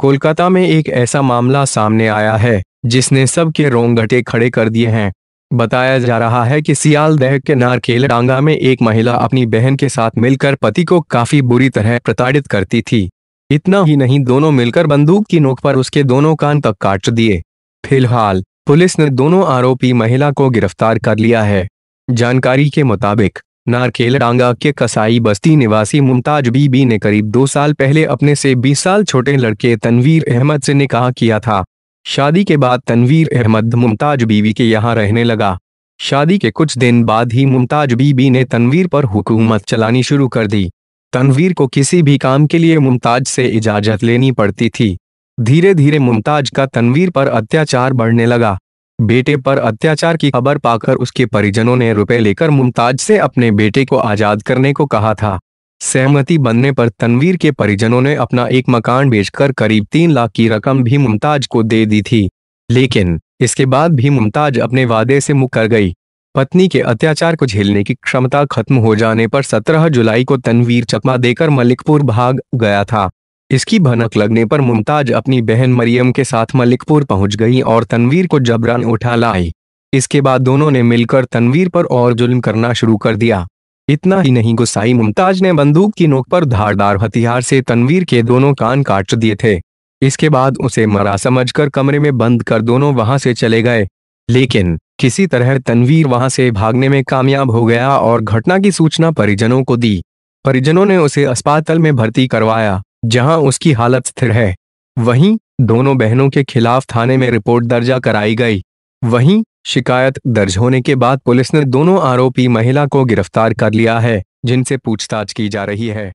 कोलकाता में एक ऐसा मामला सामने आया है जिसने सबके रोंगटे खड़े कर दिए हैं बताया जा रहा है कि सियालदह के नारकेल डांगा में एक महिला अपनी बहन के साथ मिलकर पति को काफी बुरी तरह प्रताड़ित करती थी इतना ही नहीं दोनों मिलकर बंदूक की नोक पर उसके दोनों कान तक काट दिए फिलहाल पुलिस ने दोनों आरोपी महिला को गिरफ्तार कर लिया है जानकारी के मुताबिक नारकेल डांगा के कसाई बस्ती निवासी मुमताज बीबी ने करीब दो साल पहले अपने से 20 साल छोटे लड़के तनवीर अहमद से निकाह किया था शादी के बाद तनवीर अहमद मुमताज बीवी के यहाँ रहने लगा शादी के कुछ दिन बाद ही मुमताज बीबी ने तनवीर पर हुकूमत चलानी शुरू कर दी तनवीर को किसी भी काम के लिए मुमताज से इजाजत लेनी पड़ती थी धीरे धीरे मुमताज का तनवीर पर अत्याचार बढ़ने लगा बेटे पर अत्याचार की खबर पाकर उसके परिजनों ने रुपए लेकर मुमताज से अपने बेटे को आजाद करने को कहा था सहमति बनने पर तनवीर के परिजनों ने अपना एक मकान बेचकर करीब तीन लाख की रकम भी मुमताज को दे दी थी लेकिन इसके बाद भी मुमताज अपने वादे से मुकर गई पत्नी के अत्याचार को झेलने की क्षमता खत्म हो जाने पर 17 जुलाई को तनवीर चकमा देकर मलिकपुर भाग गया था इसकी भनक लगने पर मुमताज अपनी बहन मरियम के साथ मलिकपुर पहुंच गई और तनवीर को जबरन उठा लाई इसके बाद दोनों ने मिलकर तनवीर पर और जुल्म करना शुरू कर दिया इतना ही नहीं गुस्साई मुमताज ने बंदूक की नोक पर धारदार हथियार से तनवीर के दोनों कान काट दिए थे इसके बाद उसे मरा समझकर कमरे में बंद कर दोनों वहां से चले गए लेकिन किसी तरह तनवीर वहां से भागने में कामयाब हो गया और घटना की सूचना परिजनों को दी परिजनों ने उसे अस्पताल में भर्ती करवाया जहां उसकी हालत स्थिर है वहीं दोनों बहनों के खिलाफ थाने में रिपोर्ट दर्जा कराई गई वहीं शिकायत दर्ज होने के बाद पुलिस ने दोनों आरोपी महिला को गिरफ्तार कर लिया है जिनसे पूछताछ की जा रही है